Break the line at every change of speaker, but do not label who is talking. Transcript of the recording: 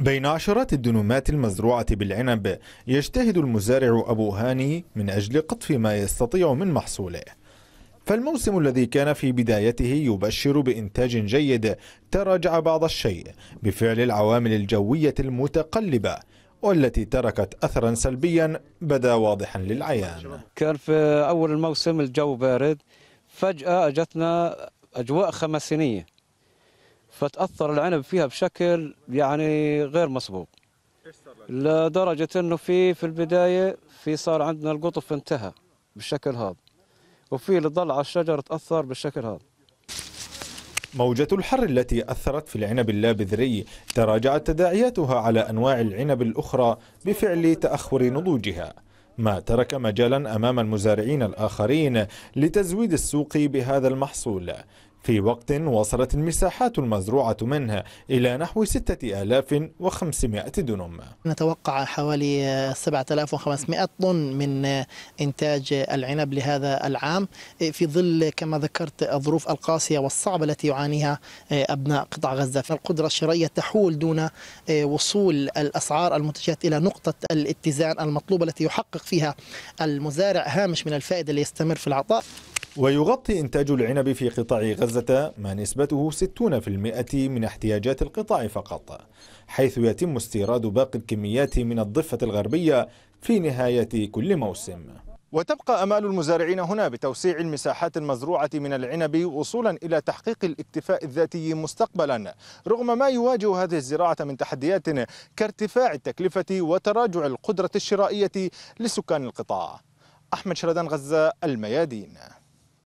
بين عشرات الدنومات المزروعة بالعنب يجتهد المزارع أبو هاني من أجل قطف ما يستطيع من محصوله فالموسم الذي كان في بدايته يبشر بإنتاج جيد تراجع بعض الشيء بفعل العوامل الجوية المتقلبة والتي تركت أثرا سلبيا بدا واضحا للعيان
كان في أول الموسم الجو بارد فجأة أجتنا أجواء خمسينية فتاثر العنب فيها بشكل يعني غير مسبوق لدرجه انه في في البدايه في صار عندنا القطف انتهى بالشكل هذا وفي اللي ضل على الشجر تاثر بالشكل هذا
موجة الحر التي أثرت في العنب اللابذري تراجعت تداعياتها على أنواع العنب الأخرى بفعل تأخر نضوجها ما ترك مجالا أمام المزارعين الآخرين لتزويد السوق بهذا المحصول في وقت وصلت المساحات المزروعة منه إلى نحو 6500 دونم
نتوقع حوالي 7500 طن من إنتاج العنب لهذا العام في ظل كما ذكرت الظروف القاسية والصعبة التي يعانيها أبناء قطاع غزة فالقدرة الشرائية تحول دون وصول الأسعار المنتجات إلى نقطة الاتزان المطلوبة التي يحقق فيها المزارع هامش من الفائدة ليستمر في العطاء ويغطي إنتاج
العنب في قطاع غزة ما نسبته 60% من احتياجات القطاع فقط حيث يتم استيراد باقي الكميات من الضفة الغربية في نهاية كل موسم وتبقى امال المزارعين هنا بتوسيع المساحات المزروعه من العنب وصولا الى تحقيق الاكتفاء الذاتي مستقبلا رغم ما يواجه هذه الزراعه من تحديات كارتفاع التكلفه وتراجع القدره الشرائيه لسكان القطاع احمد شردان غزه الميادين